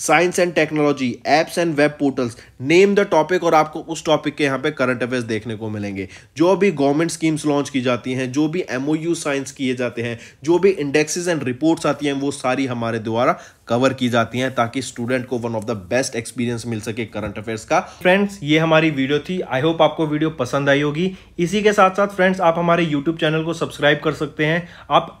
Science and technology apps and web portals name the topic और आपको उस topic के यहाँ पे करंट अफेयर्स देखने को मिलेंगे जो भी गवर्नमेंट स्कीम्स लॉन्च की जाती हैं जो भी एम साइंस किए जाते हैं जो भी इंडेक्सेस एंड रिपोर्ट्स आती हैं वो सारी हमारे द्वारा कवर की जाती हैं ताकि स्टूडेंट को one of the best experience मिल सके करंट अफेयर्स का फ्रेंड्स ये हमारी वीडियो थी आई होप आपको वीडियो पसंद आई होगी इसी के साथ साथ फ्रेंड्स आप हमारे यूट्यूब चैनल को सब्सक्राइब कर सकते हैं आप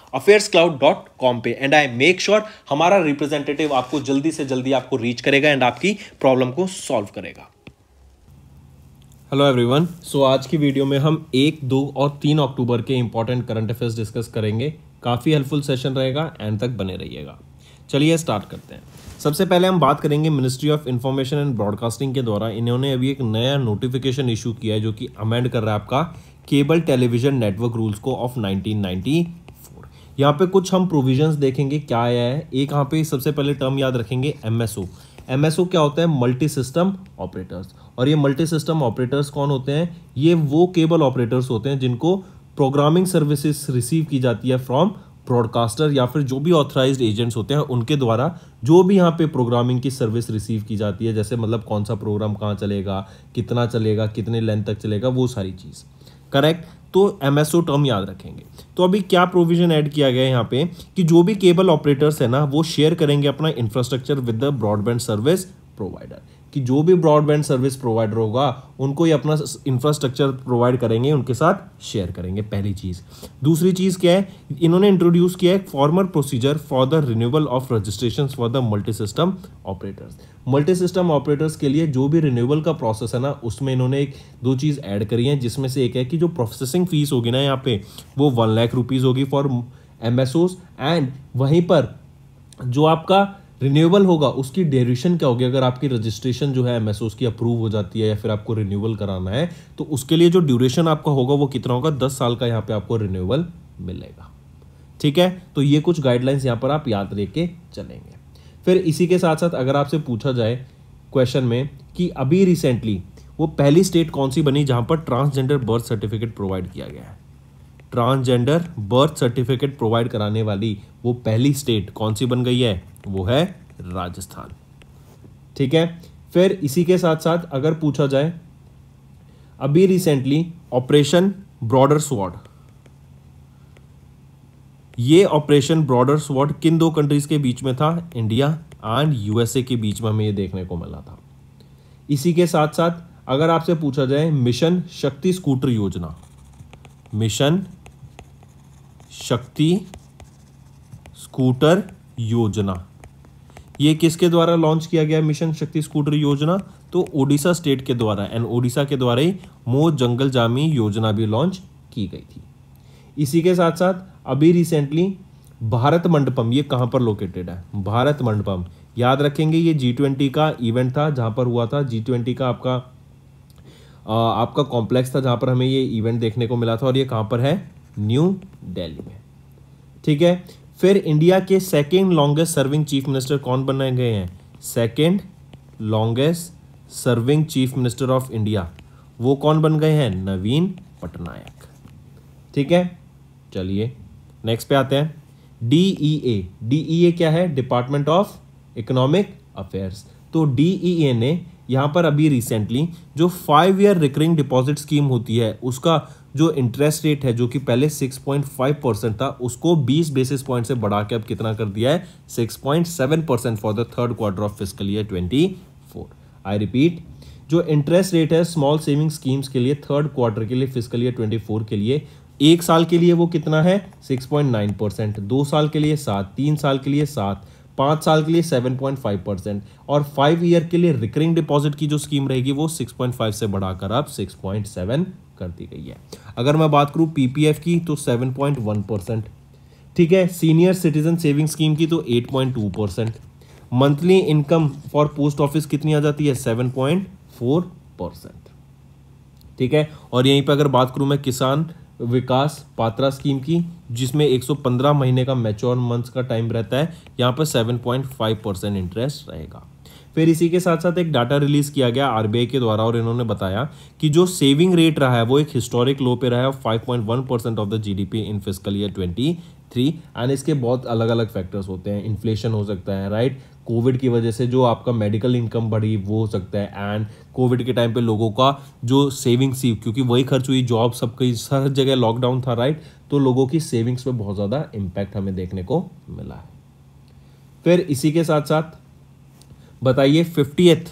क्लाउड डॉट कॉम पे एंड आई मेक श्योर हमारा रिप्रेजेंटेटिव आपको जल्दी से जल्दी आपको रीच करेगा एंड आपकी प्रॉब्लम को सॉल्व करेगा हेलो एवरीवन सो आज की वीडियो में हम एक दो और तीन अक्टूबर के इंपॉर्टेंट करंट अफेयर्स डिस्कस करेंगे काफ़ी हेल्पफुल सेशन रहेगा एंड तक बने रहिएगा चलिए स्टार्ट करते हैं सबसे पहले हम बात करेंगे ministry of information and broadcasting के द्वारा इन्होंने अभी एक नया नोटिफिकेशन इशू किया है जो कि अमेंड कर रहा है आपका केबल टेलीविजन नेटवर्क रूल्स को ऑफ यहाँ पे कुछ हम प्रोविजंस देखेंगे क्या आया है एक यहाँ पे सबसे पहले टर्म याद रखेंगे एमएसओ एमएसओ क्या होता है मल्टी सिस्टम ऑपरेटर्स और ये मल्टी सिस्टम ऑपरेटर्स कौन होते हैं ये वो केबल ऑपरेटर्स होते हैं जिनको प्रोग्रामिंग सर्विसेज रिसीव की जाती है फ्रॉम ब्रॉडकास्टर या फिर जो भी ऑथराइज्ड एजेंट्स होते हैं उनके द्वारा जो भी यहाँ पे प्रोग्रामिंग की सर्विस रिसीव की जाती है जैसे मतलब कौन सा प्रोग्राम कहाँ चलेगा कितना चलेगा कितने लेंथ तक चलेगा वो सारी चीज़ करेक्ट तो एमएसओ टर्म याद रखेंगे तो अभी क्या प्रोविजन ऐड किया गया है यहाँ पे कि जो भी केबल ऑपरेटर्स है ना वो शेयर करेंगे अपना infrastructure with the broadband service provider कि जो भी ब्रॉडबैंड सर्विस प्रोवाइडर होगा उनको ये अपना इंफ्रास्ट्रक्चर प्रोवाइड करेंगे उनके साथ शेयर करेंगे पहली चीज़ दूसरी चीज़ क्या है इन्होंने इंट्रोड्यूस किया है former procedure for the renewal of registration for the multi system operators multi system operators के लिए जो भी रिन्यूअल का प्रोसेस है ना उसमें इन्होंने एक दो चीज़ ऐड करी है जिसमें से एक है कि जो प्रोसेसिंग फीस होगी ना यहाँ पे वो वन लाख रुपीज़ होगी फॉर एम एंड वहीं पर जो आपका रिन्यूएबल होगा उसकी ड्यूरेशन क्या होगी अगर आपकी रजिस्ट्रेशन जो है एम उसकी अप्रूव हो जाती है या फिर आपको रिन्यूबल कराना है तो उसके लिए जो ड्यूरेशन आपका होगा वो कितना होगा दस साल का यहाँ पे आपको रिन्यूएबल मिलेगा ठीक है तो ये कुछ गाइडलाइंस यहाँ पर आप याद रख चलेंगे फिर इसी के साथ साथ अगर आपसे पूछा जाए क्वेश्चन में कि अभी रिसेंटली वो पहली स्टेट कौन सी बनी जहाँ पर ट्रांसजेंडर बर्थ सर्टिफिकेट प्रोवाइड किया गया है ट्रांसजेंडर बर्थ सर्टिफिकेट प्रोवाइड कराने वाली वो पहली स्टेट कौन सी बन गई है वो है राजस्थान ठीक है फिर इसी के साथ साथ अगर पूछा जाए अभी रिसेंटली ऑपरेशन ब्रॉडर स्वॉर्ड ये ऑपरेशन ब्रॉडर स्वॉट किन दो कंट्रीज के बीच में था इंडिया एंड यूएसए के बीच में हमें यह देखने को मिला था इसी के साथ साथ अगर आपसे पूछा जाए मिशन शक्ति स्कूटर योजना मिशन शक्ति स्कूटर योजना ये किसके द्वारा लॉन्च किया गया मिशन शक्ति स्कूटर योजना तो ओडिशा स्टेट के द्वारा एंड ओडिशा के द्वारा ही मो जंगल जामी योजना भी लॉन्च की गई थी इसी के साथ साथ अभी रिसेंटली भारत मंडपम ये कहाँ पर लोकेटेड है भारत मंडपम याद रखेंगे ये जी ट्वेंटी का इवेंट था जहाँ पर हुआ था जी ट्वेंटी का आपका आ, आपका कॉम्प्लेक्स था जहाँ पर हमें ये इवेंट देखने को मिला था और ये कहाँ पर है न्यू दिल्ली में ठीक है फिर इंडिया के second longest serving chief minister कौन बनाए गए हैं second longest serving chief minister of India वो कौन बन गए हैं नवीन पटनायक ठीक है चलिए नेक्स्ट पे आते हैं डी ई ए क्या है डिपार्टमेंट ऑफ इकोनॉमिक अफेयर्स तो डी ए e ने यहां पर अभी रिसेंटली जो five year recurring deposit scheme होती है उसका जो इंटरेस्ट रेट है जो कि पहले 6.5 परसेंट था उसको 20 बेसिस पॉइंट से बढ़ा के अब कितना कर दिया है 6.7 percent for the third quarter of physical year 24 I repeat जो इंटरेस्ट रेट है स्मॉल सेविंग स्कीम्स के लिए थर्ड क्वार्टर के लिए फिजिकल ईयर 24 के लिए एक साल के लिए वो कितना है 6.9 परसेंट दो साल के लिए सात तीन साल के लिए सात पाँच साल के लिए 7.5 परसेंट और फाइव ईयर के लिए रिकरिंग डिपॉजिट की जो स्कीम रहेगी वो 6.5 से बढ़ाकर आप 6.7 कर दी गई है अगर मैं बात करूँ पी की तो सेवन ठीक है सीनियर सिटीजन सेविंग स्कीम की तो 8.2 percent monthly income for post office कितनी आ जाती है 7.4 परसेंट ठीक है और यहीं पर अगर बात करूं मैं किसान विकास पात्रा स्कीम की जिसमें 115 महीने का मैच्योर मंथ्स का टाइम रहता है यहां पर 7.5 परसेंट इंटरेस्ट रहेगा फिर इसी के साथ साथ एक डाटा रिलीज किया गया आरबीआई के द्वारा और इन्होंने बताया कि जो सेविंग रेट रहा है वो एक हिस्टोरिक लो पे रहा है five percent of the G in physical year twenty three and इसके बहुत अलग अलग फैक्टर्स होते हैं इन्फ्लेशन हो सकता है राइट कोविड की वजह से जो आपका मेडिकल इनकम बढ़ी वो हो सकता है एंड कोविड के टाइम पे लोगों का जो सेविंग्स थी क्योंकि वही खर्च हुई जॉब सब कई हर जगह लॉकडाउन था राइट तो लोगों की सेविंग्स पे बहुत ज़्यादा इम्पैक्ट हमें देखने को मिला है फिर इसी के साथ साथ बताइए फिफ्टीथ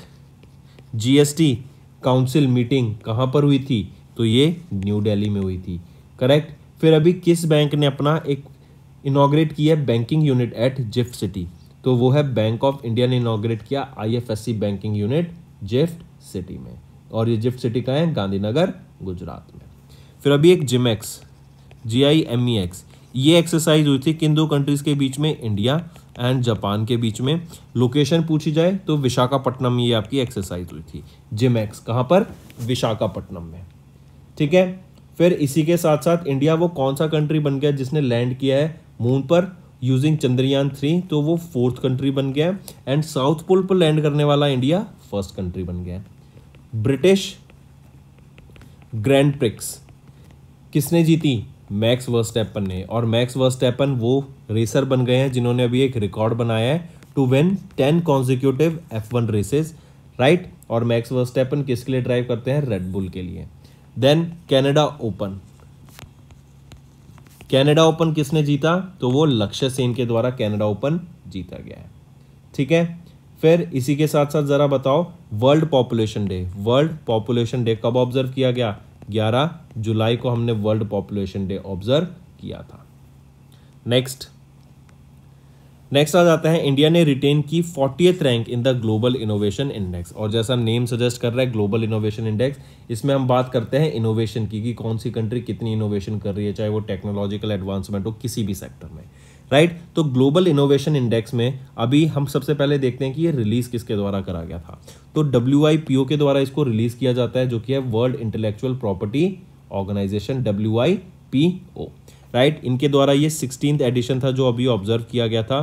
जीएसटी काउंसिल मीटिंग कहाँ पर हुई थी तो ये न्यू दिल्ली में हुई थी करेक्ट फिर अभी किस बैंक ने अपना एक इनाग्रेट किया banking unit at GIFT city तो वो है बैंक ऑफ इंडिया ने इनाग्रेट किया IFSC banking unit GIFT city में और ये जिफ्ट सिटी का है गांधीनगर गुजरात में फिर अभी एक JIMEX J I M E X ये एक्सरसाइज हुई थी किन दो कंट्रीज़ के बीच में इंडिया एंड जापान के बीच में लोकेशन पूछी जाए तो विशाखापट्टनम ये आपकी एक्सरसाइज हुई थी जिम एक्स कहाँ पर विशाखापट्टनम में ठीक है फिर इसी के साथ साथ इंडिया वो कौन सा कंट्री बन गया जिसने लैंड किया है मून पर यूजिंग चंद्रयान थ्री तो वो फोर्थ कंट्री बन गया एंड साउथ पोल पर लैंड करने वाला इंडिया फर्स्ट कंट्री बन गया ब्रिटिश ग्रैंड प्रिक्स किसने जीती मैक्स वर्स्टैपन ने और मैक्स वर्स्टैपन वो रेसर बन गए हैं जिन्होंने अभी एक रिकॉर्ड बनाया है to win ten consecutive F one races right और मैक्स वर्स्टेपन किसके लिए ड्राइव करते हैं रेडबुल के लिए then Canada open Canada open किसने जीता तो वो लक्ष्य सेन के द्वारा कैनेडा ओपन जीता गया है ठीक है फिर इसी के साथ साथ ज़रा बताओ world population day world population day कब ऑब्जर्व किया गया 11 जुलाई को हमने वर्ल्ड पॉपुलेशन डे ऑब्जर्व किया था नेक्स्ट नेक्स्ट आ जाता है इंडिया ने रिटेन की fortieth rank in the global innovation index और जैसा नेम सजेस्ट कर रहा है ग्लोबल इनोवेशन इंडेक्स इसमें हम बात करते हैं इनोवेशन की कि कौन सी कंट्री कितनी इनोवेशन कर रही है चाहे वो टेक्नोलॉजिकल एडवांसमेंट हो किसी भी सेक्टर में राइट right? तो ग्लोबल इनोवेशन इंडेक्स में अभी हम सबसे पहले देखते हैं कि ये रिलीज़ किसके द्वारा करा गया था तो डब्ल्यू के द्वारा इसको रिलीज़ किया जाता है जो कि है world intellectual property organisation W right right? इनके द्वारा ये सिक्सटीन एडिशन था जो अभी ऑब्जर्व किया गया था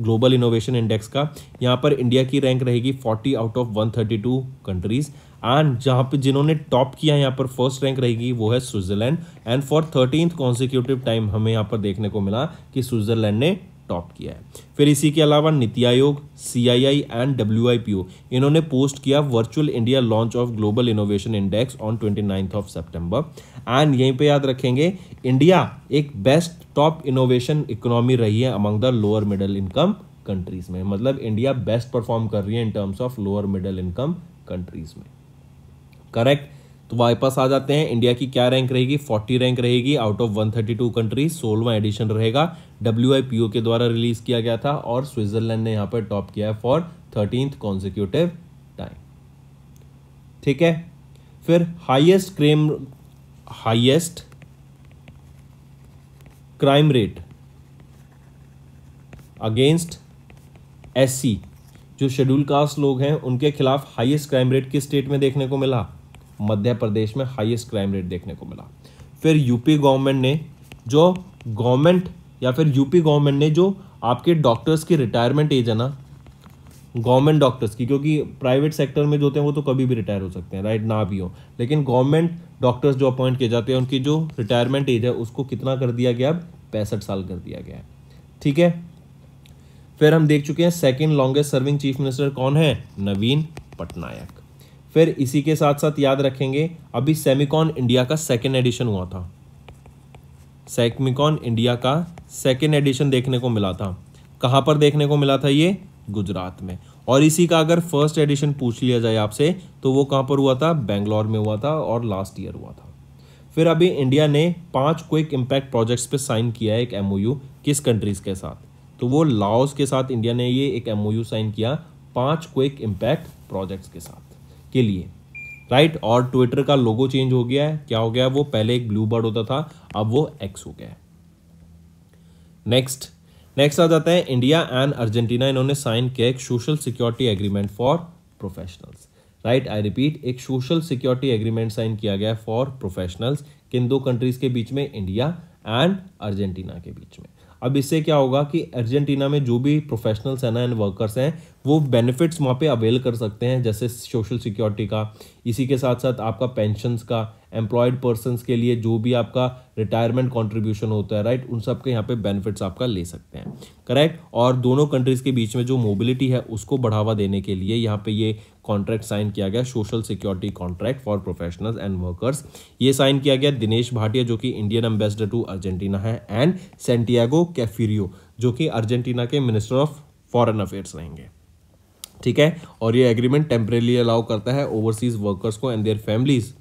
ग्लोबल इनोवेशन इंडेक्स का यहाँ पर इंडिया की रैंक रहेगी 40 आउट ऑफ 132 कंट्रीज एंड जहाँ पे जिन्होंने टॉप किया यहाँ पर फर्स्ट रैंक रहेगी वो है Switzerland and for thirteen consecutive time हमें यहाँ पर देखने को मिला कि स्विट्जरलैंड ने टॉप किया है फिर इसी के अलावा Niti Aayog CII and WIPO इन्होंने पोस्ट किया virtual India launch of global innovation index on twenty of September and यहीं पर याद रखेंगे इंडिया एक बेस्ट टॉप इनोवेशन इकोनॉमी रही है among the lower middle income countries में मतलब इंडिया बेस्ट परफॉर्म कर रही है in terms of lower middle income countries में करेक्ट तो वापस आ जाते हैं इंडिया की क्या रैंक रहेगी 40 रैंक रहेगी आउट ऑफ 132 कंट्रीज सोलवा एडिशन रहेगा डब्ल्यू के द्वारा रिलीज किया गया था और स्विट्जरलैंड ने यहां पर टॉप किया है फॉर थर्टींथ कॉन्जिक्यूटिव टाइम ठीक है फिर highest crime highest crime rate against S जो शेड्यूल कास्ट लोग हैं उनके खिलाफ हाइएस्ट क्राइम रेट किस स्टेट में देखने को मिला मध्य प्रदेश में हाइएस्ट क्राइम रेट देखने को मिला फिर यूपी गवर्नमेंट ने जो गवर्नमेंट या फिर यूपी गवर्नमेंट ने जो आपके डॉक्टर्स की रिटायरमेंट एज है ना गवर्नमेंट डॉक्टर्स की क्योंकि प्राइवेट सेक्टर में जो होते हैं वो तो कभी भी रिटायर हो सकते हैं राइट ना भी हो लेकिन गवर्नमेंट डॉक्टर्स जो अपॉइंट किए जाते हैं उनकी जो रिटायरमेंट एज है उसको कितना कर दिया गया अब पैंसठ साल कर दिया गया है ठीक है फिर हम देख चुके हैं second longest serving chief minister कौन है नवीन पटनायक फिर इसी के साथ साथ याद रखेंगे अभी सेमिकॉन इंडिया का सेकेंड एडिशन हुआ था सैकमिकॉन इंडिया का सेकेंड एडिशन देखने को मिला था कहाँ पर देखने को मिला था ये गुजरात में और इसी का अगर फर्स्ट एडिशन पूछ लिया जाए आपसे तो वो कहाँ पर हुआ था बेंगलोर में हुआ था और लास्ट ईयर हुआ था फिर अभी इंडिया ने पांच क्विक इम्पैक्ट प्रोजेक्ट्स पे साइन किया है एक एमओयू किस कंट्रीज़ के साथ तो वो लाओस के साथ इंडिया ने ये एक एमओयू साइन किया पांच क्विक इम्पैक्ट प्रोजेक्ट्स के साथ के लिए राइट और ट्विटर का लोगो चेंज हो गया है क्या हो गया वो पहले एक ब्लू बर्ड होता था अब वो एक्स हो गया है नेक्स्ट नेक्स्ट आ जाता है इंडिया एंड अर्जेंटीना इन्होंने साइन किया एक social security agreement for professionals right I repeat एक सोशल सिक्योरिटी एग्रीमेंट साइन किया गया फॉर प्रोफेशनल्स किन दो कंट्रीज के बीच में इंडिया एंड अर्जेंटीना के बीच में अब इससे क्या होगा कि अर्जेंटीना में जो भी प्रोफेशनल्स हैं ना एंड वर्कर्स हैं वो बेनिफिट्स वहाँ पे अवेल कर सकते हैं जैसे सोशल सिक्योरिटी का इसी के साथ साथ आपका पेंशनस का एम्प्लॉयड पर्सनस के लिए जो भी आपका रिटायरमेंट कॉन्ट्रीब्यूशन होता है राइट उन सब के यहाँ पे बेनिफिट्स आपका ले सकते हैं करेक्ट और दोनों कंट्रीज़ के बीच में जो मोबिलिटी है उसको बढ़ावा देने के लिए यहाँ पे ये कॉन्ट्रैक्ट साइन किया गया social security contract for professionals and workers ये साइन किया गया दिनेश भाटिया जो कि इंडियन एम्बेसडर टू अर्जेंटीना है एंड सेंटियागो कैफिरियो जो कि अर्जेंटीना के मिनिस्टर ऑफ फॉरन अफेयर्स रहेंगे ठीक है और ये एग्रीमेंट टेम्परेली अलाउ करता है ओवरसीज वर्कर्स को and their families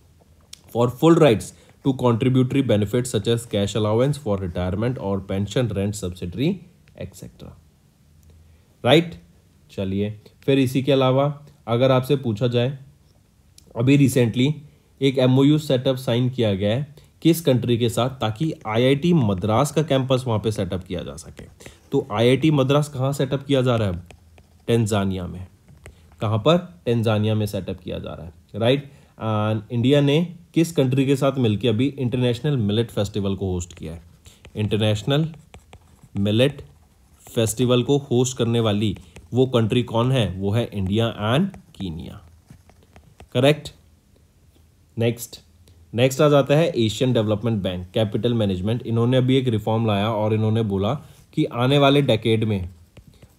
for full rights to contributory benefit such as cash allowance for retirement और pension rent subsidiary etcetera right चलिए फिर इसी के अलावा अगर आपसे पूछा जाए अभी रिसेंटली एक M O U setup sign किया गया है किस कंट्री के साथ ताकि आईआईटी मद्रास का कैंपस वहाँ पे सेटअप किया जा सके तो आईआईटी मद्रास कहाँ सेटअप किया जा रहा है टेंजानिया में कहाँ पर टेंजानिया में सेटअप किया जा रहा है राइट एंड इंडिया ने किस कंट्री के साथ मिलकर अभी इंटरनेशनल मिलेट फेस्टिवल को होस्ट किया है इंटरनेशनल मिलेट फेस्टिवल को होस्ट करने वाली वो कंट्री कौन है वो है India and Kenya correct next next आ जाता है Asian development bank capital management इन्होंने अभी एक रिफॉर्म लाया और इन्होंने बोला कि आने वाले डेकेड में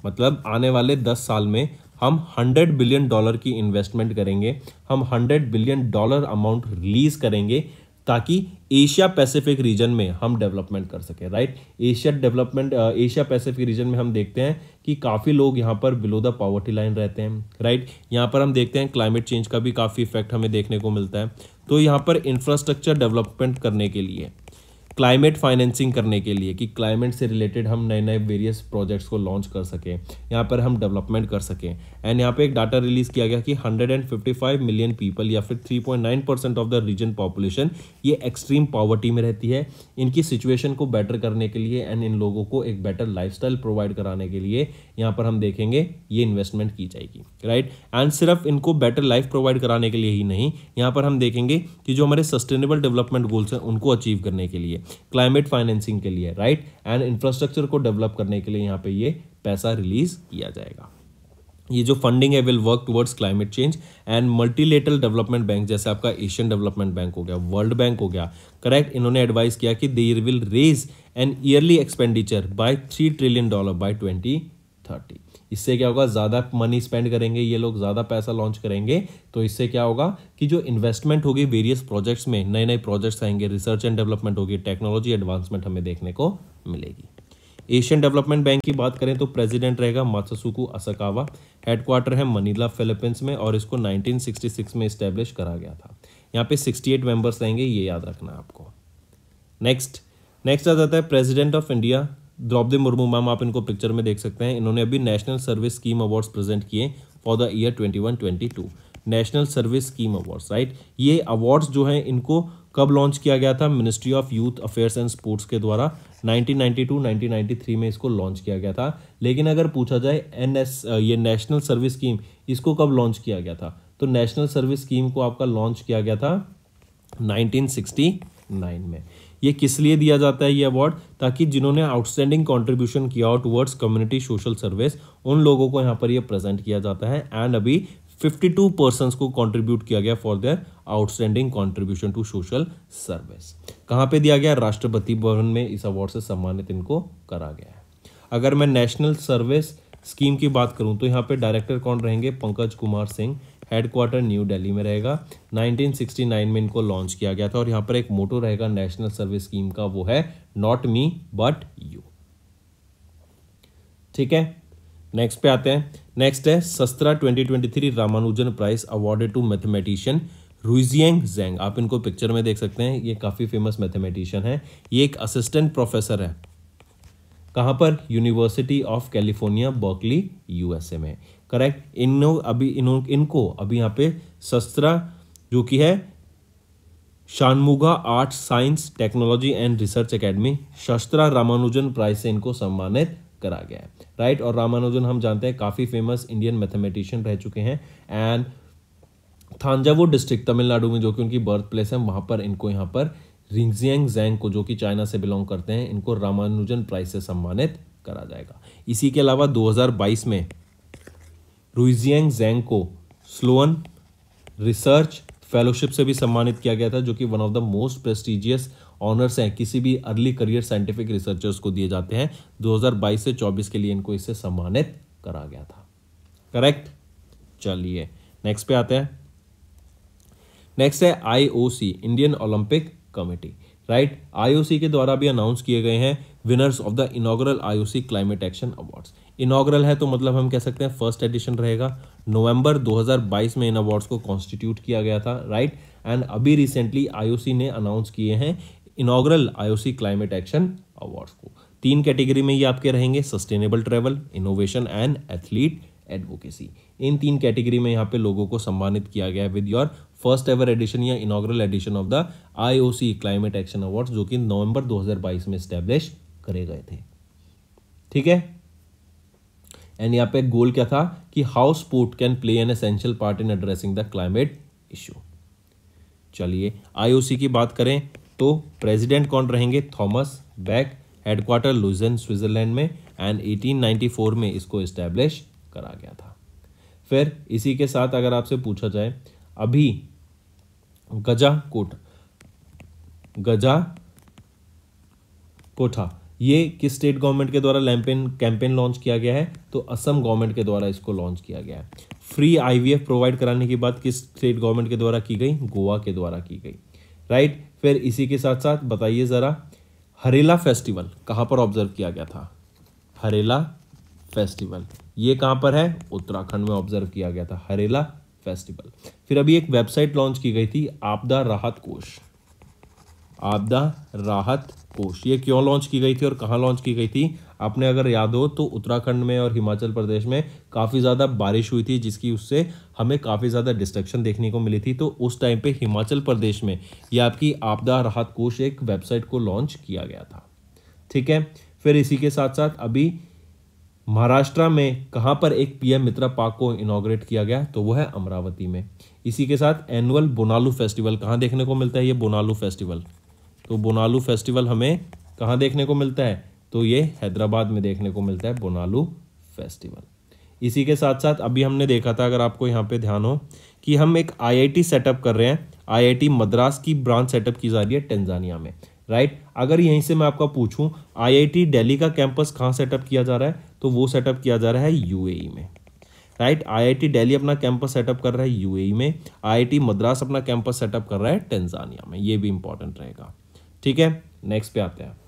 मतलब आने वाले दस साल में हम हंड्रेड बिलियन डॉलर की इन्वेस्टमेंट करेंगे हम hundred billion dollar amount release करेंगे ताकि एशिया पैसिफिक रीजन में हम डेवलपमेंट कर सकें right Asia development Asia Pacific region में हम देखते हैं कि काफ़ी लोग यहाँ पर बिलो द पावर्टी लाइन रहते हैं राइट यहाँ पर हम देखते हैं क्लाइमेट चेंज का भी काफ़ी इफेक्ट हमें देखने को मिलता है तो यहाँ पर इंफ्रास्ट्रक्चर डेवलपमेंट करने के लिए क्लाइमेट फाइनेंसिंग करने के लिए कि क्लाइमेट से रिलेटेड हम नए नए वेरियस प्रोजेक्ट्स को लॉन्च कर सकें यहाँ पर हम डेवलपमेंट कर सकें एंड यहाँ पे एक डाटा रिलीज़ किया गया कि 155 मिलियन पीपल या फिर 3.9 percent of the region population ये एक्सट्रीम पॉवर्टी में रहती है इनकी सिचुएशन को बेटर करने के लिए एंड इन लोगों को एक बेटर लाइफ प्रोवाइड कराने के लिए यहाँ पर हम देखेंगे ये इन्वेस्टमेंट की जाएगी राइट एंड सिर्फ इनको बेटर लाइफ प्रोवाइड कराने के लिए ही नहीं यहाँ पर हम देखेंगे कि जो हमारे सस्टेनेबल डेवलपमेंट गोल्स हैं उनको अचीव करने के लिए क्लाइमेट फाइनेंसिंग के लिए राइट एंड इंफ्रास्ट्रक्चर को डेवलप करने के लिए यहाँ पे ये पैसा रिलीज किया जाएगा ये जो फंडिंग है will work towards climate change and multilateral development bank जैसे आपका एशियन डेवलपमेंट बैंक हो गया वर्ल्ड बैंक हो गया करेक्ट इन्होंने एडवाइस किया कि there will raise an yearly expenditure by three trillion dollar by twenty thirty इससे क्या होगा ज़्यादा मनी स्पेंड करेंगे ये लोग ज़्यादा पैसा लॉन्च करेंगे तो इससे क्या होगा कि जो इन्वेस्टमेंट होगी वेरियस प्रोजेक्ट्स में नए नए प्रोजेक्ट्स आएंगे रिसर्च एंड डेवलपमेंट होगी टेक्नोलॉजी एडवांसमेंट हमें देखने को मिलेगी एशियन डेवलपमेंट बैंक की बात करें तो प्रेसिडेंट रहेगा मात्सुकू असकावा हेडक्वार्टर है मनीला फिलीपींस में और इसको 1966 में इस्टेब्लिश करा गया था यहाँ पे 68 मेंबर्स रहेंगे ये याद रखना आपको नेक्स्ट नेक्स्ट आ जाता है president of India Draupadi Murmu ma'am आप इनको पिक्चर में देख सकते हैं इन्होंने अभी national service scheme awards present किए for the year twenty two national service scheme awards right ये अवार्ड्स जो हैं इनको कब लॉन्च किया गया था ministry of youth affairs and sports के द्वारा 1992 1993 में इसको लॉन्च किया गया था लेकिन अगर पूछा जाए एन एस ये नेशनल सर्विस स्कीम इसको कब लॉन्च किया गया था तो नेशनल सर्विस स्कीम को आपका लॉन्च किया गया था सिक्सटी नाइन में ये किस लिए दिया जाता है ये अवार्ड ताकि जिन्होंने आउटस्टैंडिंग कॉन्ट्रीब्यूशन किया हो कम्युनिटी सोशल सर्विस उन लोगों को यहाँ पर यह प्रेजेंट किया जाता है एंड अभी 52 टू पर्सन को कॉन्ट्रीब्यूट किया गया for their outstanding contribution to social service कहाँ पे दिया गया राष्ट्रपति भवन में इस अवार्ड से सम्मानित इनको करा गया है अगर मैं नेशनल सर्विस स्कीम की बात करूं तो यहाँ पे डायरेक्टर कौन रहेंगे पंकज कुमार सिंह हेडक्वार्टर न्यू दिल्ली में रहेगा 1969 में इनको लॉन्च किया गया था और यहाँ पर एक मोटो रहेगा नेशनल सर्विस स्कीम का वो है नॉट मी बट यू ठीक है नेक्स्ट पे आते हैं नेक्स्ट है SASTRA 2023 Ramanujan prize awarded to mathematician Ruixiang Zhang आप इनको पिक्चर में देख सकते हैं ये काफ़ी फेमस मैथमेटिशियन है ये एक असिस्टेंट प्रोफेसर है कहाँ पर university of California Berkeley USA में करेक्ट इनो अभी इनो इनको अभी यहाँ पे शस्त्रा जो कि है Shanmugha art science technology and research academy SASTRA Ramanujan prize से इनको सम्मानित करा गया है राइट और रामानुजन हम जानते हैं काफ़ी फेमस इंडियन मैथमेटिशियन रह चुके हैं एंड थांजावुर डिस्ट्रिक्ट तमिलनाडु में जो कि उनकी बर्थ प्लेस है वहाँ पर इनको यहाँ पर रिंगजियंग जैंग को जो कि चाइना से बिलोंग करते हैं इनको रामानुजन प्राइज से सम्मानित करा जाएगा इसी के अलावा 2022 में रुइजियंग जेंग को स्लोअन रिसर्च फेलोशिप से भी सम्मानित किया गया था जो कि one of the most prestigious honours हैं किसी भी अर्ली करियर साइंटिफिक रिसर्चर्स को दिए जाते हैं 2022 से 24 के लिए इनको इससे सम्मानित करा गया था करेक्ट चलिए नेक्स्ट पे आते हैं नेक्स्ट है IOC Indian Olympic committee right IOC के द्वारा भी अनाउंस किए गए हैं winners of the inaugural IOC climate action awards inaugural है तो मतलब हम कह सकते हैं फर्स्ट एडिशन रहेगा नवंबर 2022 में इन अवार्ड्स को कॉन्स्टिट्यूट किया गया था राइट एंड अभी रिसेंटली आईओसी ने अनाउंस किए हैं inaugural IOC climate action awards को तीन कैटेगरी में ये आपके रहेंगे sustainable travel innovation and athlete advocacy इन तीन कैटेगरी में यहाँ पे लोगों को सम्मानित किया गया है with your first ever edition या inaugural edition of the I climate action award जो कि नवंबर 2022 में स्टैब्लिश करे गए थे ठीक है एंड यहाँ पे गोल क्या था कि how sport can play an essential part in addressing the climate issue चलिए आईओसी की बात करें तो प्रेसिडेंट कौन रहेंगे Thomas Bach headquarter Lausanne Switzerland में एंड 1894 में इसको इस्टेब्लिश करा गया था फिर इसी के साथ अगर आपसे पूछा जाए अभी गजा कोट गजा कोठा ये किस स्टेट गवर्नमेंट के द्वारा लैम्पेन कैंपेन लॉन्च किया गया है तो असम गवर्नमेंट के द्वारा इसको लॉन्च किया गया है फ्री आईवीएफ प्रोवाइड कराने की बात किस स्टेट गवर्नमेंट के द्वारा की गई गोवा के द्वारा की गई राइट फिर इसी के साथ साथ बताइए ज़रा हरेला फेस्टिवल कहाँ पर ऑब्जर्व किया गया था हरेला फेस्टिवल ये कहाँ पर है उत्तराखंड में ऑब्जर्व किया गया था हरेला फेस्टिवल फिर अभी एक वेबसाइट लॉन्च की गई थी आपदा राहत कोष आपदा राहत कोश ये क्यों लॉन्च की गई थी और कहाँ लॉन्च की गई थी आपने अगर याद हो तो उत्तराखंड में और हिमाचल प्रदेश में काफ़ी ज़्यादा बारिश हुई थी जिसकी उससे हमें काफ़ी ज़्यादा डिस्ट्रक्शन देखने को मिली थी तो उस टाइम पे हिमाचल प्रदेश में ये आपकी आपदा राहत कोष एक वेबसाइट को लॉन्च किया गया था ठीक है फिर इसी के साथ साथ अभी महाराष्ट्र में कहाँ पर एक पी मित्रा पार्क को इनाग्रेट किया गया तो वो है अमरावती में इसी के साथ एनुअल बोनालू फेस्टिवल कहाँ देखने को मिलता है ये बोनालू फेस्टिवल तो बोनालू फेस्टिवल हमें कहाँ देखने को मिलता है तो ये हैदराबाद में देखने को मिलता है बोनालू फेस्टिवल इसी के साथ साथ अभी हमने देखा था अगर आपको यहाँ पे ध्यान हो कि हम एक आईआईटी सेटअप कर रहे हैं आईआईटी मद्रास की ब्रांच सेटअप की जा रही है टेंजानिया में राइट अगर यहीं से मैं आपका पूछूँ आई आई का कैंपस कहाँ सेटअप किया जा रहा है तो वो सेटअप किया जा रहा है यू e में राइट आईआईटी दिल्ली अपना कैंपस सेटअप कर रहा है यूएई e में आईआईटी मद्रास अपना कैंपस सेटअप कर रहा है टेंजानिया में ये भी इंपॉर्टेंट रहेगा ठीक है नेक्स्ट पे आते हैं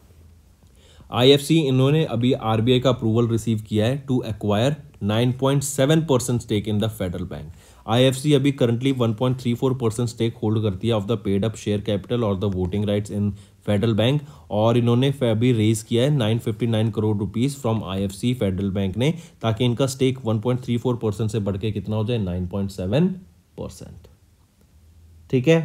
आईएफसी इन्होंने अभी आरबीआई का अप्रूवल रिसीव किया है to acquire 9.7 percent stake in the Federal Bank IFC अभी करंटली 1.34 परसेंट स्टेक होल्ड करती है of the paid up share capital और the voting rights in Federal Bank और इन्होंने अभी रेज किया है 959 crore rupees from IFC Federal Bank ने ताकि इनका स्टेक 1.34 परसेंट से बढ़ के कितना हो जाए 9.7 परसेंट ठीक है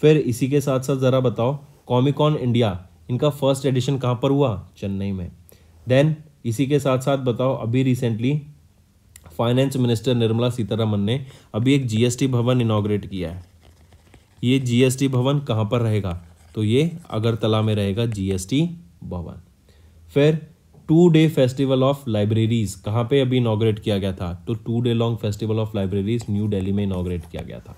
फिर इसी के साथ साथ ज़रा बताओ कॉमिकॉन इंडिया इनका फर्स्ट एडिशन कहाँ पर हुआ चेन्नई में देन इसी के साथ साथ बताओ अभी recently finance minister Nirmala Sitharaman ने अभी एक जीएसटी भवन इनाग्रेट किया है ये जीएसटी भवन कहाँ पर रहेगा तो ये अगरतला में रहेगा जीएसटी भवन फिर two day festival of libraries कहाँ पे अभी इनाग्रेट किया गया था तो two day long festival of libraries New Delhi में इनाग्रेट किया गया था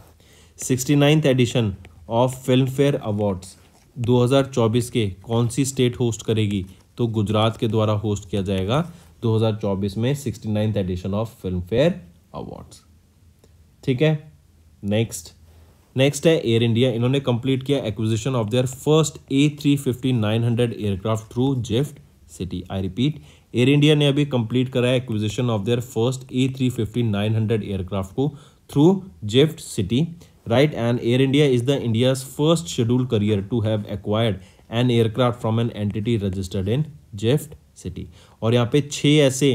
sixty ninth edition of Filmfare awards 2024 के कौन सी स्टेट होस्ट करेगी तो गुजरात के द्वारा होस्ट किया जाएगा 2024 में sixty edition of Filmfare awards ठीक है नेक्स्ट नेक्स्ट है एयर इंडिया इन्होंने कंप्लीट किया acquisition of their first A three hundred aircraft through GIFT City I repeat Air India ने अभी कंप्लीट कराया acquisition of their first A three fifty nine hundred aircraft को through GIFT City right? And Air India is the India's first scheduled carrier to have acquired an aircraft from an entity registered in GIFT City और यहाँ पे छः ऐसे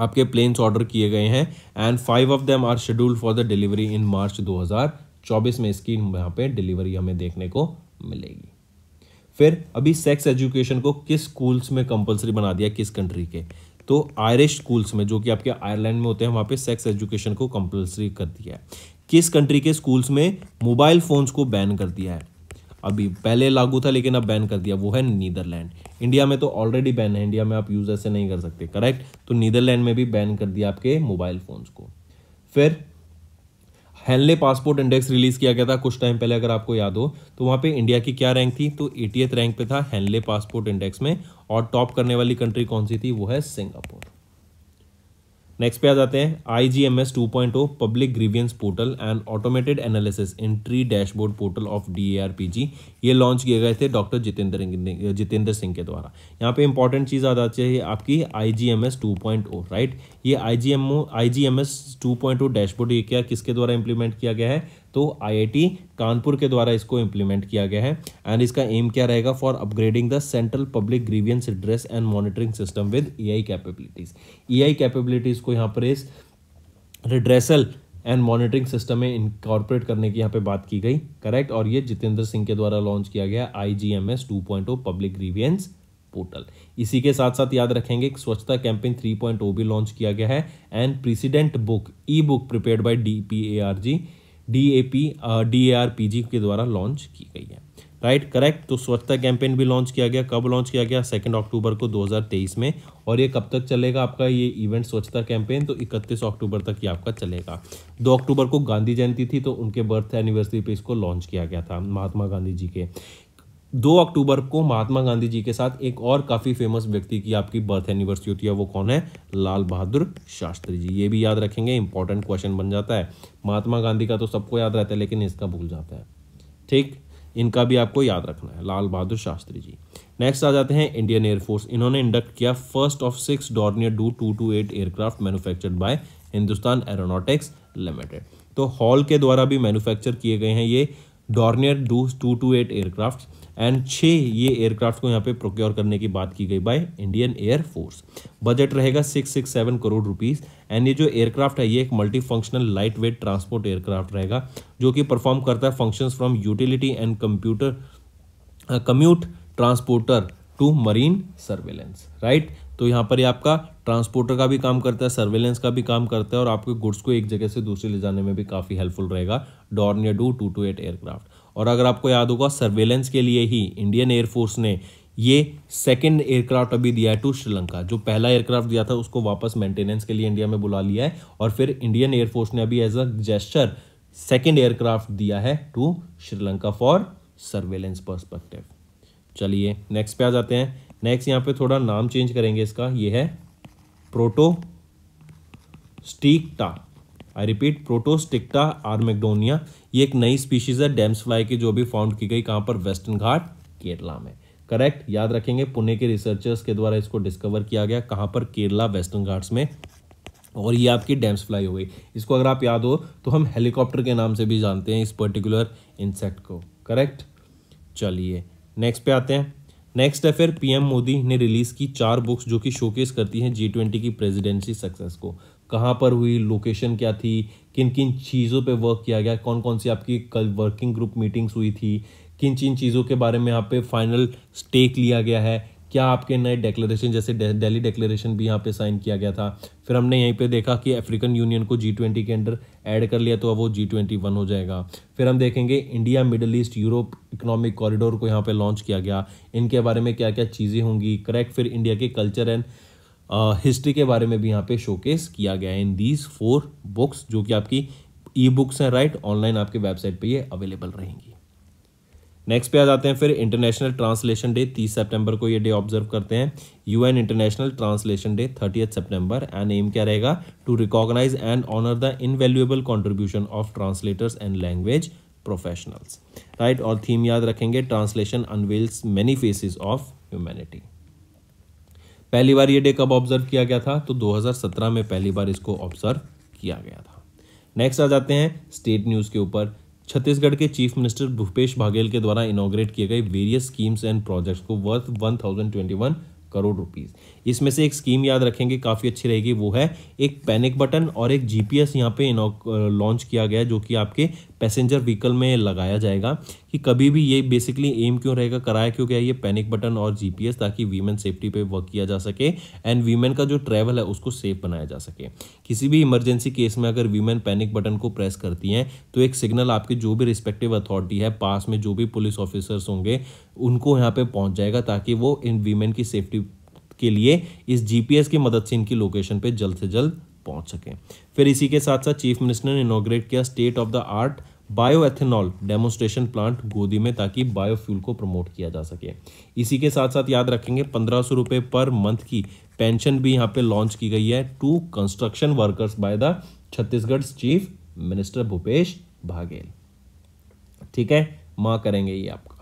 आपके planes order किए गए हैं and five of them are scheduled for the delivery in March 2024 में इसकी यहाँ पे डिलीवरी हमें देखने को मिलेगी फिर अभी सेक्स एजुकेशन को किस स्कूल्स में कंपलसरी बना दिया किस कंट्री के तो आयरिश स्कूल्स में जो कि आपके आयरलैंड में होते हैं वहाँ पे सेक्स एजुकेशन को कंपलसरी कर दिया है किस कंट्री के स्कूल्स में मोबाइल फ़ोन्स को बैन कर दिया है अभी पहले लागू था लेकिन अब बैन कर दिया वो है नीदरलैंड इंडिया में तो ऑलरेडी बैन है इंडिया में आप यूज़ ऐसे नहीं कर सकते करेक्ट तो नीदरलैंड में भी बैन कर दिया आपके मोबाइल फ़ोन्स को फिर हेनले पासपोर्ट इंडेक्स रिलीज़ किया गया था कुछ टाइम पहले अगर आपको याद हो तो वहां पे इंडिया की क्या रैंक थी तो एटीएथ रैंक पे था हेनले पासपोर्ट इंडेक्स में और टॉप करने वाली कंट्री कौन सी थी वो है सिंगापुर नेक्स्ट पे आ जाते हैं I G M S two point O public grievance portal and automated analysis entry dashboard portal of D A R P G ये लॉन्च किए गए थे डॉक्टर जितेंद्र जितेंद्र सिंह के द्वारा यहाँ पे इंपॉर्टेंट चीज़ आ जाती है आपकी I G M S two point O right ये I G M O I G M S two point O dashboard ये क्या किसके द्वारा इंप्लीमेंट किया गया है तो आईआईटी कानपुर के द्वारा इसको इम्प्लीमेंट किया गया है एंड इसका एम क्या रहेगा for upgrading the central public grievance address and monitoring system with E capabilities E capabilities को यहाँ पर इस रिड्रेसल एंड मॉनिटरिंग सिस्टम में इनकॉर्पोरेट करने की यहाँ पे बात की गई करेक्ट और ये जितेंद्र सिंह के द्वारा लॉन्च किया गया I G M S two point O public grievance portal इसी के साथ साथ याद रखेंगे स्वच्छता कैंपेन थ्री पॉइंट ओ भी लॉन्च किया गया है and president book E book prepare by D P A R G D A P D A R P G के द्वारा लॉन्च की गई है राइट करेक्ट तो स्वच्छता कैंपेन भी लॉन्च किया गया कब लॉन्च किया गया सेकेंड अक्टूबर को 2023 में और ये कब तक चलेगा आपका ये इवेंट स्वच्छता कैंपेन तो 31 अक्टूबर तक ये आपका चलेगा 2 अक्टूबर को गांधी जयंती थी तो उनके बर्थ एनिवर्सरी पे इसको लॉन्च किया गया था महात्मा गांधी जी के दो अक्टूबर को महात्मा गांधी जी के साथ एक और काफ़ी फेमस व्यक्ति की आपकी बर्थ एनिवर्सरी होती है वो कौन है लाल बहादुर शास्त्री जी ये भी याद रखेंगे इंपॉर्टेंट क्वेश्चन बन जाता है महात्मा गांधी का तो सबको याद रहता है लेकिन इसका भूल जाता है ठीक इनका भी आपको याद रखना है लाल बहादुर शास्त्री जी नेक्स्ट आ जाते हैं इंडियन एयरफोर्स इन्होंने इंडक्ट किया first of six Dornier Do two two eight aircraft manufacture by Hindustan Aeronautics Limited तो हॉल के द्वारा भी मैनुफेक्चर किए गए हैं ये Dornier Do two two eight aircraft and छः ये एयरक्राफ्ट को यहाँ पे प्रोक्योर करने की बात की गई by Indian air force budget रहेगा six six seven crore rupees and ये जो एयरक्राफ्ट है ये एक multi functional light weight transport aircraft रहेगा जो कि परफॉर्म करता है functions from utility and computer commute transporter to marine surveillance right तो यहाँ पर ये आपका ट्रांसपोर्टर का भी काम करता है सर्वेलेंस का भी काम करता है और आपके गुड्स को एक जगह से दूसरे ले जाने में भी काफ़ी हेल्पफुल रहेगा Dornier Do two two eight aircraft और अगर आपको याद होगा सर्वेलेंस के लिए ही इंडियन एयरफोर्स ने ये सेकेंड एयरक्राफ्ट अभी दिया है टू श्रीलंका जो पहला एयरक्राफ्ट दिया था उसको वापस मेंटेनेंस के लिए इंडिया में बुला लिया है और फिर इंडियन एयरफोर्स ने अभी as a gesture second aircraft दिया है to Sri Lanka for surveillance perspective चलिए नेक्स्ट पे आ जाते हैं नेक्स्ट यहाँ पे थोड़ा नाम चेंज करेंगे इसका ये है प्रोटो स्टिकटा आई रिपीट प्रोटोस्टिक्टा आर्मेगडोनिया ये एक नई स्पीशीज है डेम्स फ्लाई की जो भी फाउंड की गई कहाँ पर वेस्टर्न घाट केरला में करेक्ट याद रखेंगे पुणे के रिसर्चर्स के द्वारा इसको डिस्कवर किया गया कहाँ पर केरला वेस्टर्न घाट्स में और ये आपकी डैम्स फ्लाई हो गई इसको अगर आप याद हो तो हम हेलीकॉप्टर के नाम से भी जानते हैं इस पर्टिकुलर इंसेक्ट को करेक्ट चलिए नेक्स्ट पे आते हैं नेक्स्ट है फिर पीएम मोदी ने रिलीज़ की चार बुक्स जो कि शोकेस करती हैं जी ट्वेंटी की प्रेसिडेंसी सक्सेस को कहाँ पर हुई लोकेशन क्या थी किन किन चीज़ों पे वर्क किया गया कौन कौन सी आपकी कल वर्किंग ग्रुप मीटिंग्स हुई थी किन किन चीज़ों के बारे में यहाँ पे फाइनल स्टेक लिया गया है क्या आपके नए डेक्लेरेशन जैसे दिल्ली डेक्लेरेशन भी यहाँ पे साइन किया गया था फिर हमने यहीं पे देखा कि अफ्रीकन यूनियन को जी ट्वेंटी के अंडर ऐड कर लिया तो अब वो जी ट्वेंटी वन हो जाएगा फिर हम देखेंगे India middle east Europe economic corridor को यहाँ पे लॉन्च किया गया इनके बारे में क्या क्या चीज़ें होंगी करेक्ट फिर इंडिया के कल्चर एंड हिस्ट्री के बारे में भी यहाँ पे शोकेस किया गया है इन दीज फोर बुक्स जो कि आपकी ई बुक्स हैं राइट ऑनलाइन आपके वेबसाइट पे ये अवेलेबल रहेंगी नेक्स्ट पे आ जाते हैं फिर इंटरनेशनल ट्रांसलेशन डे तीस सितंबर को ये डे ऑब्जर्व करते हैं UN international translation day thirty सितंबर एंड एम क्या रहेगा to recognise and honour the invaluable contribution of translators and language professionals right और थीम याद रखेंगे translation unveils many faces of humanity पहली बार ये डे कब ऑब्जर्व किया गया था तो 2017 में पहली बार इसको ऑब्जर्व किया गया था नेक्स्ट आ जाते हैं स्टेट न्यूज़ के ऊपर छत्तीसगढ़ के चीफ मिनिस्टर भूपेश बघेल के द्वारा इनोग्रेट किए गए वेरियस स्कीम्स एंड प्रोजेक्ट्स को वर्थ 1021 करोड़ रुपीज इसमें से एक स्कीम याद रखेंगे काफ़ी अच्छी रहेगी वो है एक पैनिक बटन और एक जी पी एस यहाँ पे लॉन्च किया गया जो कि आपके पैसेंजर व्हीकल में लगाया जाएगा कि कभी भी ये बेसिकली एम क्यों रहेगा कराया क्यों गया ये पैनिक बटन और जीपीएस ताकि वीमेन सेफ्टी पे वर्क किया जा सके एंड वीमेन का जो ट्रैवल है उसको सेफ बनाया जा सके किसी भी इमरजेंसी केस में अगर वीमेन पैनिक बटन को प्रेस करती हैं तो एक सिग्नल आपके जो भी रिस्पेक्टिव अथॉरिटी है पास में जो भी पुलिस ऑफिसर्स होंगे उनको यहाँ पर पहुँच जाएगा ताकि वो इन वीमेन की सेफ्टी के लिए इस जीपीएस की मदद से इनकी लोकेशन पे जल्द से जल्द पहुंच सके फिर इसी के साथ साथ चीफ मिनिस्टर ने इनोग्रेट किया state of the art bioethanol demonstration plant गोदी में ताकि बायोफ्यूल को प्रमोट किया जा सके इसी के साथ साथ याद रखेंगे पंद्रह सौ रुपये पर मंथ की पेंशन भी यहाँ पे लॉन्च की गई है to construction workers by the Chhattisgarh chief minister Bhupesh Baghel ठीक है माँ करेंगे ये आपका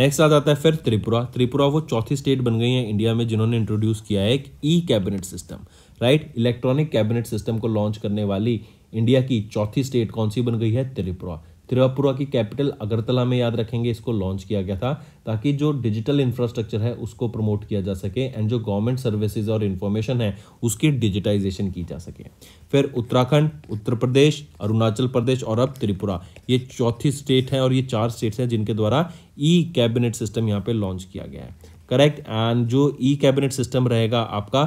नेक्स्ट आ जाता है फिर त्रिपुरा त्रिपुरा वो चौथी स्टेट बन गई है इंडिया में जिन्होंने इंट्रोड्यूस किया है एक e cabinet system right electronic cabinet system को लॉन्च करने वाली इंडिया की चौथी स्टेट कौन सी बन गई है त्रिपुरा त्रिपुरा की कैपिटल अगरतला में याद रखेंगे इसको लॉन्च किया गया था ताकि जो डिजिटल इंफ्रास्ट्रक्चर है उसको प्रमोट किया जा सके एंड जो गवर्नमेंट सर्विसेज और इन्फॉर्मेशन है उसकी डिजिटाइजेशन की जा सके फिर उत्तराखंड उत्तर प्रदेश अरुणाचल प्रदेश और अब त्रिपुरा ये चौथी स्टेट है और ये चार स्टेट्स हैं जिनके द्वारा ई कैबिनेट सिस्टम यहाँ पे लॉन्च किया गया है करेक्ट एंड जो ई कैबिनेट सिस्टम रहेगा आपका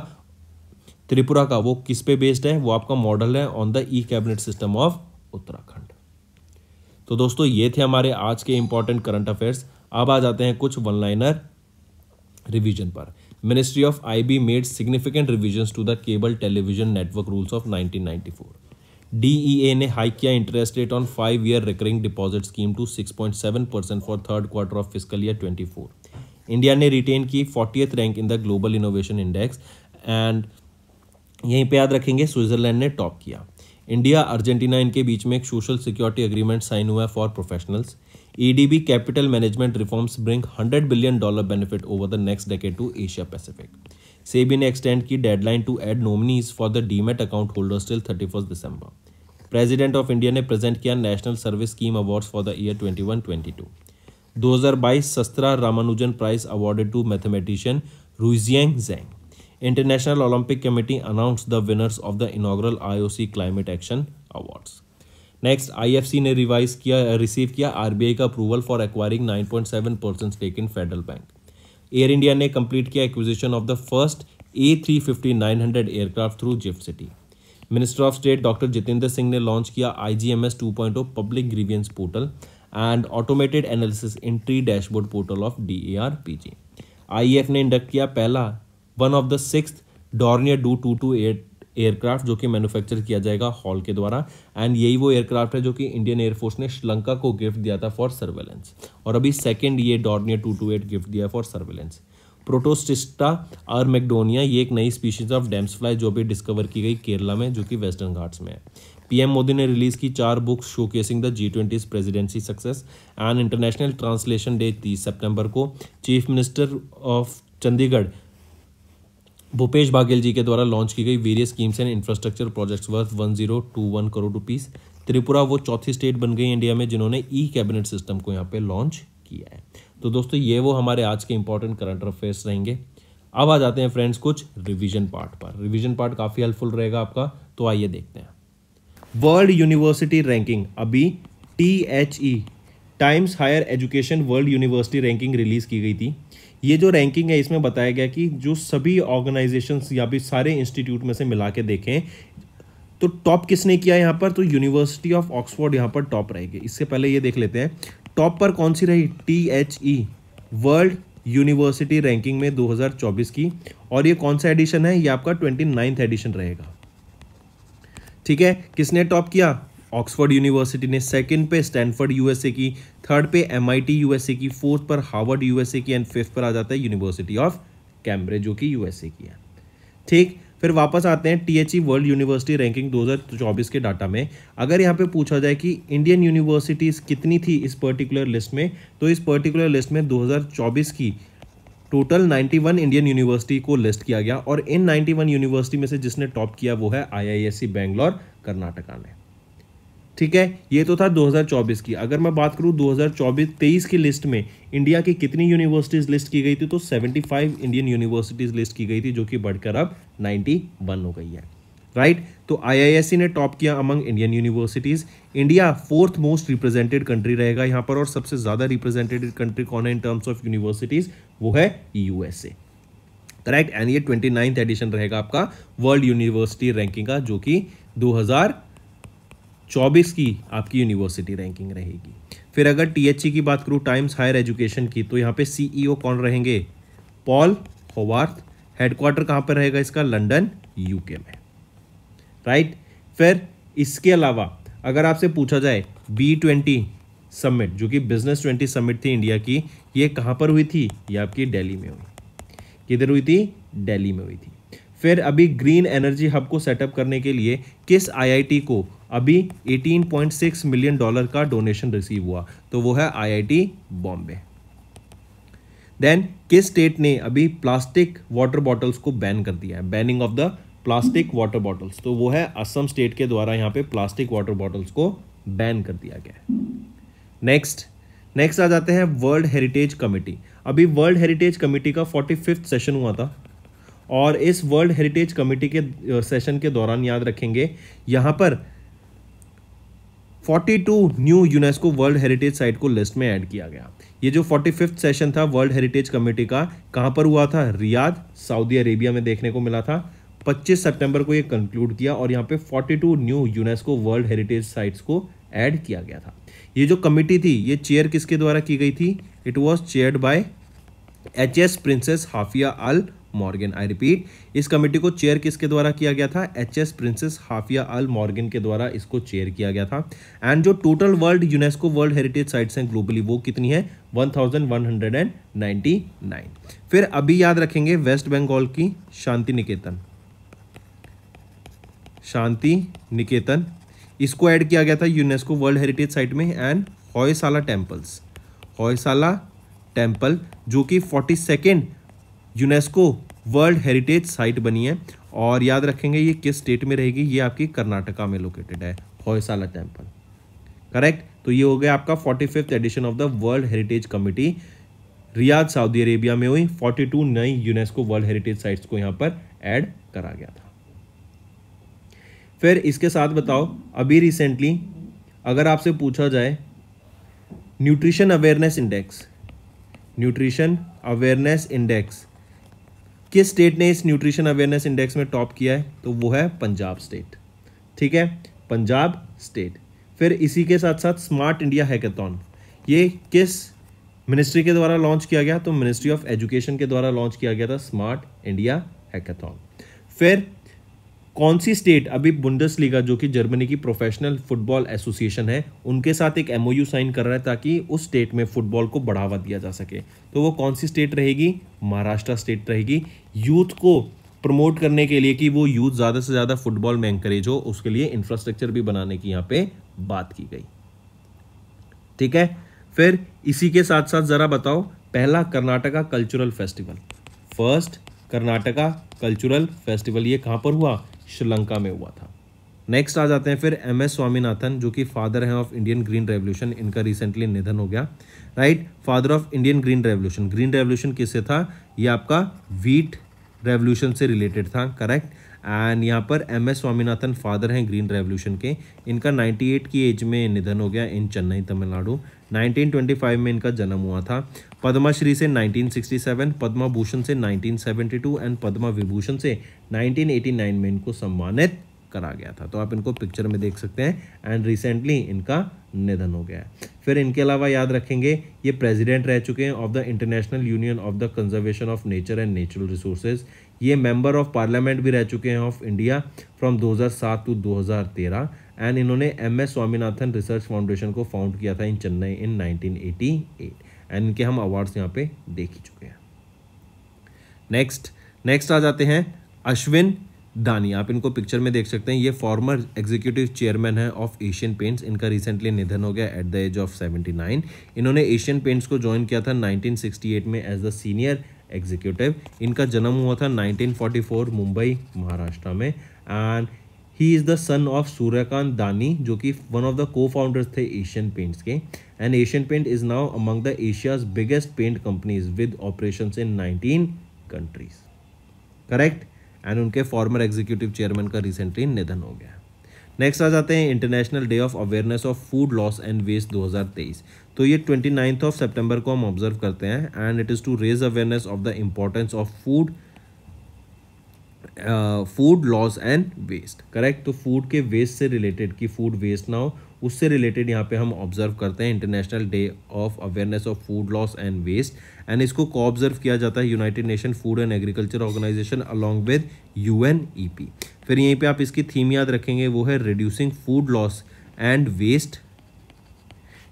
त्रिपुरा का वो किस पे बेस्ड है वो आपका मॉडल है on the e cabinet system of Uttarakhand तो दोस्तों ये थे हमारे आज के इंपॉर्टेंट करंट अफेयर्स अब आ जाते हैं कुछ वन लाइनर रिविजन पर ministry of IB made significant revision to the cable television network rules of 1994 DEA ने हाइक किया interest rate on five year recurring deposit scheme to 6.7 percent for third quarter of physical year 24 India ने retain की forty rank in the global innovation index and यहीं पे याद रखेंगे Switzerland ने top किया इंडिया अर्जेंटीना इनके बीच में एक सोशल सिक्योरिटी अग्रीमेंट साइन हुआ है for professionals EDB capital management reforms bring 100 billion dollar benefit over the next decade to Asia Pacific SEBI ने एक्सटेंड की deadline to add nominees for the demat account holders till thirty दिसंबर president of India ने present किया national service scheme award for the year दो हजार 2022 SASTRA Ramanujan prize awarded to mathematician Ruixiang Zhang international Olympic committee announce the winners of the inaugural IOC climate action awards next IFC ने revise किया receive किया RBI का approval for acquiring 9.7 percent stake in Federal Bank Air India ने complete किया acquisition of the first A three fifty nine hundred aircraft through GIFT City minister of state doctor Jitendra Singh ने launch किया I G M S two point O public grievance portal and automated analysis entry dashboard portal of D A R P G I F ने induct किया पहला one of the six Dornier Do two two eight aircraft जो कि manufacture किया जाएगा hall के द्वारा and यही वो एयरक्राफ्ट है जो कि इंडियन एयरफोर्स ने श्रीलंका को गिफ्ट दिया था फॉर सर्वेलेंस और अभी सेकेंड ये Dornier two two eight gift दिया फॉर सर्वेलेंस प्रोटोस्टिस्टा और मैकडोनिया ये एक नई स्पीशीज ऑफ डैम्स फ्लाई जो भी डिस्कवर की गई केरला में जो कि वेस्टर्न घाट्स में है पीएम मोदी ने रिलीज की चार books showcasing the G twenty presidency success and international translation day तीस सितंबर को chief minister of Chandigarh Bhupesh Baghel ji के द्वारा लॉन्च की गई various schemes and infrastructure projects worth one zero two one crore rupees Tripura वो चौथी स्टेट बन गई इंडिया में जिन्होंने ई कैबिनेट सिस्टम को यहाँ पे लॉन्च किया है तो दोस्तों ये वो हमारे आज के इंपॉर्टेंट करंट अफेयर्स रहेंगे अब आ जाते हैं फ्रेंड्स कुछ रिविजन पार्ट पर रिविजन पार्ट काफ़ी हेल्पफुल रहेगा आपका तो आइए देखते हैं वर्ल्ड यूनिवर्सिटी रैंकिंग अभी T H E times higher education world university ranking release की गई थी ये जो रैंकिंग है इसमें बताया गया कि जो सभी ऑर्गेनाइजेशन या भी सारे इंस्टीट्यूट में से मिला के देखें तो टॉप किसने किया यहाँ पर तो यूनिवर्सिटी ऑफ ऑक्सफोर्ड यहाँ पर टॉप रहेगी इससे पहले ये देख लेते हैं टॉप पर कौन सी रही T H E world university ranking में 2024 की और ये कौन सा एडिशन है ये आपका ट्वेंटी नाइन्थ एडिशन रहेगा ठीक है किसने टॉप किया ऑक्सफोर्ड यूनिवर्सिटी ने सेकंड पे स्टैनफोर्ड यूएसए की थर्ड पे एमआईटी यूएसए की फोर्थ पर हार्वर्ड यूएसए की एंड फिफ्थ पर आ जाता है यूनिवर्सिटी ऑफ कैम्ब्रिज जो कि यूएसए की है ठीक फिर वापस आते हैं टीएचई वर्ल्ड यूनिवर्सिटी रैंकिंग 2024 के डाटा में अगर यहाँ पे पूछा जाए कि इंडियन यूनिवर्सिटीज़ कितनी थी इस पर्टिकुलर लिस्ट में तो इस पर्टिकुलर लिस्ट में दो की टोटल 91 इंडियन यूनिवर्सिटी को लिस्ट किया गया और इन 91 यूनिवर्सिटी में से जिसने टॉप किया वो है आईआईएससी बेंगलोर कर्नाटका ने ठीक है ये तो था 2024 की अगर मैं बात करूँ 2024-23 की लिस्ट में इंडिया की कितनी यूनिवर्सिटीज़ लिस्ट की गई थी तो 75 इंडियन यूनिवर्सिटीज़ लिस्ट की गई थी जो कि बढ़कर अब 91 हो गई है राइट तो आईआईएससी ने टॉप किया among Indian universities India fourth most represented country रहेगा यहाँ पर और सबसे ज़्यादा रिप्रेजेंटेड कंट्री कौन है इन टर्म्स ऑफ यूनिवर्सिटीज़ वो है यूएसए करेक्ट एंड ये ट्वेंटी एडिशन रहेगा आपका वर्ल्ड यूनिवर्सिटी रैंकिंग का जो कि 2000 चौबीस की आपकी यूनिवर्सिटी रैंकिंग रहेगी फिर अगर टी e की बात करूँ टाइम्स हायर एजुकेशन की तो यहाँ पे सीईओ e कौन रहेंगे पॉल होवार्थ हेडक्वार्टर कहाँ पर रहेगा इसका लंडन यूके में राइट फिर इसके अलावा अगर आपसे पूछा जाए बी ट्वेंटी समिट जो कि बिजनेस ट्वेंटी समिट थी इंडिया की ये कहाँ पर हुई थी ये आपकी दिल्ली में हुई किधर हुई थी दिल्ली में हुई थी फिर अभी ग्रीन एनर्जी हब को सेटअप करने के लिए किस आईआईटी को अभी 18.6 मिलियन डॉलर का डोनेशन रिसीव हुआ तो वो है आईआईटी बॉम्बे देन किस स्टेट ने अभी प्लास्टिक वाटर बॉटल्स को बैन कर दिया है banning of the plastic water bottles तो वो है असम स्टेट के द्वारा यहां पे प्लास्टिक वाटर बॉटल्स को बैन कर दिया गया नेक्स्ट नेक्स्ट आ जाते हैं वर्ल्ड हेरिटेज कमेटी अभी वर्ल्ड हेरिटेज कमेटी का फोर्टी सेशन हुआ था और इस वर्ल्ड हेरिटेज कमेटी के सेशन के दौरान याद रखेंगे यहाँ पर 42 new UNESCO world heritage site को लिस्ट में ऐड किया गया ये जो फोर्टी फिफ्थ सेशन था वर्ल्ड हेरिटेज कमेटी का कहाँ पर हुआ था रियाद सऊदी अरेबिया में देखने को मिला था 25 सितंबर को ये कंक्लूड किया और यहाँ पे 42 new UNESCO world heritage sites को ऐड किया गया था ये जो कमेटी थी ये चेयर किसके द्वारा की गई थी it was chaired by H S princess Haifa Al Mogren I repeat इस कमेटी को चेयर किसके द्वारा किया गया था H S princess Haifa Al Mogren के द्वारा इसको चेयर किया गया था एंड जो total world UNESCO world heritage sites हैं ग्लोबली वो कितनी है 1199 फिर अभी याद रखेंगे वेस्ट बंगाल की शांति निकेतन शांति निकेतन इसको ऐड किया गया था यूनेस्को वर्ल्ड हेरिटेज साइट में and Hoysala temples Hoysala temple जो कि forty second UNESCO world heritage site बनी है और याद रखेंगे ये किस स्टेट में रहेगी ये आपकी कर्नाटका में लोकेटेड है होयसाला टेम्पल करेक्ट तो ये हो गया आपका forty fifth edition of the world heritage committee Riyadh Saudi Arabia में हुई 42 नई यूनेस्को वर्ल्ड हेरिटेज साइट्स को यहां पर ऐड करा गया था फिर इसके साथ बताओ अभी रिसेंटली अगर आपसे पूछा जाए nutrition awareness index nutrition awareness index किस स्टेट ने इस न्यूट्रिशन अवेयरनेस इंडेक्स में टॉप किया है तो वो है पंजाब स्टेट ठीक है पंजाब स्टेट फिर इसी के साथ साथ स्मार्ट इंडिया हैकेथॉन ये किस मिनिस्ट्री के द्वारा लॉन्च किया गया तो मिनिस्ट्री ऑफ एजुकेशन के द्वारा लॉन्च किया गया था स्मार्ट इंडिया हैकेथॉन फिर कौन सी स्टेट अभी लीगा जो कि जर्मनी की प्रोफेशनल फुटबॉल एसोसिएशन है उनके साथ एक एमओयू साइन कर रहा है ताकि उस स्टेट में फुटबॉल को बढ़ावा दिया जा सके तो वो कौन सी स्टेट रहेगी महाराष्ट्र स्टेट रहेगी यूथ को प्रमोट करने के लिए कि वो यूथ ज़्यादा से ज़्यादा फुटबॉल में एंकरेज हो उसके लिए इंफ्रास्ट्रक्चर भी बनाने की यहाँ पे बात की गई ठीक है फिर इसी के साथ साथ ज़रा बताओ पहला Karnataka cultural festival first Karnataka cultural festival ये कहाँ पर हुआ श्रीलंका में हुआ था नेक्स्ट आ जाते हैं फिर एम एस स्वामीनाथन जो कि फादर हैं ऑफ इंडियन ग्रीन रेवोल्यूशन इनका रिसेंटली निधन हो गया right father of Indian green revolution green revolution किससे था ये आपका वीट रेवोल्यूशन से रिलेटेड था करेक्ट एंड यहाँ पर एम एस स्वामीनाथन फादर हैं ग्रीन रेवोल्यूशन के इनका 98 की एज में निधन हो गया इन चेन्नई तमिलनाडु 1925 में इनका जन्म हुआ था पद्माश्री से 1967, पद्मा भूषण से 1972 एंड पद्मा विभूषण से 1989 में इनको सम्मानित करा गया था तो आप इनको पिक्चर में देख सकते हैं एंड रिसेंटली इनका निधन हो गया है फिर इनके अलावा याद रखेंगे ये प्रेसिडेंट रह चुके हैं of the international union of the conservation of nature and natural resources ये मेंबर ऑफ पार्लियामेंट भी रह चुके हैं of India from 2007 to 2013 and इन्होंने M S Swaminathan research foundation को फाउंड किया था in Chennai in nineteen and इनके हम अवार्ड्स यहाँ पे देख ही चुके हैं नेक्स्ट नेक्स्ट आ जाते हैं अश्विन दानी आप इनको पिक्चर में देख सकते हैं ये फॉर्मर एग्जीक्यूटिव चेयरमैन है ऑफ एशियन पेंट्स इनका रिसेंटली निधन हो गया एट द एज ऑफ 79 इन्होंने एशियन पेंट्स को ज्वाइन किया था 1968 में एज द सीनियर एग्जीक्यूटिव इनका जन्म हुआ था 1944 मुंबई महाराष्ट्र में and he is the son of Suryakant Dani जो कि one of the co founders थे एशियन पेंट्स के and Asian Paint is now among the Asia's biggest paint companies with operation in nineteen countries correct and उनके former executive chairman का recently निधन हो गया next आ जाते हैं international day of awareness of food loss and waste 2023 तो ये ट्वेंटी नाइन्थ ऑफ सितंबर को हम ऑब्जर्व करते हैं and it is to raise awareness of the importance of food food loss and waste correct तो फूड के वेस्ट से related कि फूड वेस्ट ना हो उससे रिलेटेड यहाँ पे हम ऑब्जर्व करते हैं international day of awareness of food loss and waste and इसको को ऑब्जर्व किया जाता है United Nation food and agriculture organisation along with you फिर यहीं पे आप इसकी थीम याद रखेंगे वो है reducing food loss and waste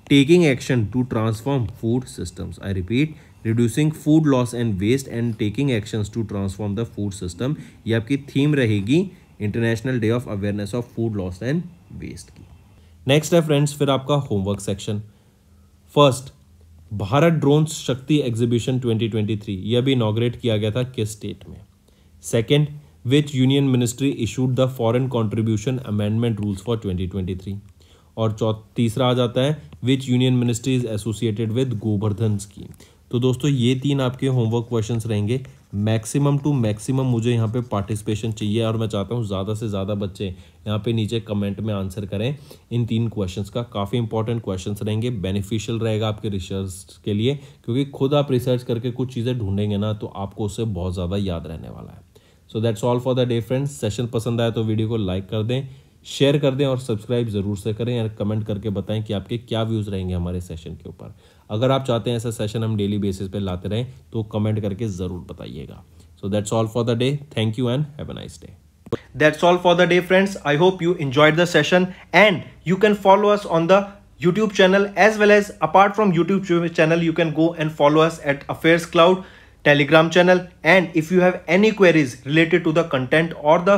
taking action to transform food systems I repeat reducing food loss and waste and taking actions to transform the food system ये आपकी थीम रहेगी international day of awareness of food loss and waste की next है friends फिर आपका homework section first Bharat drone Shakti exhibition 2023 यह भी inaugurate किया गया था किस स्टेट में second which union ministry issued the foreign contribution amendment rules for twenty और चौथ तीसरा आ जाता है which union ministry is associated with Govardhan scheme तो दोस्तों ये तीन आपके होमवर्क क्वेश्चन रहेंगे मैक्सिमम टू मैक्सिमम मुझे यहाँ पे पार्टिसिपेशन चाहिए और मैं चाहता हूँ ज़्यादा से ज़्यादा बच्चे यहाँ पे नीचे कमेंट में आंसर करें इन तीन क्वेश्चंस का काफ़ी इंपॉर्टेंट क्वेश्चंस रहेंगे बेनिफिशियल रहेगा आपके रिसर्च के लिए क्योंकि खुद आप रिसर्च करके कुछ चीज़ें ढूंढेंगे ना तो आपको उससे बहुत ज़्यादा याद रहने वाला है so that's all for the day friends session पसंद आया तो वीडियो को लाइक कर दें शेयर कर दें और सब्सक्राइब ज़रूर से करें या कमेंट करके बताएं कि आपके क्या व्यूज़ रहेंगे हमारे सेशन के ऊपर अगर आप चाहते हैं ऐसा सेशन हम डेली बेसिस पे लाते रहें तो कमेंट करके ज़रूर बताइएगा so that's all for the day thank you and have a nice day That's all for the day friends. I hope you enjoyed the session and you can follow us on the YouTube channel as well as apart from YouTube channel you can go and follow us at Affairs Cloud Telegram channel and if you have any queries related to the content or the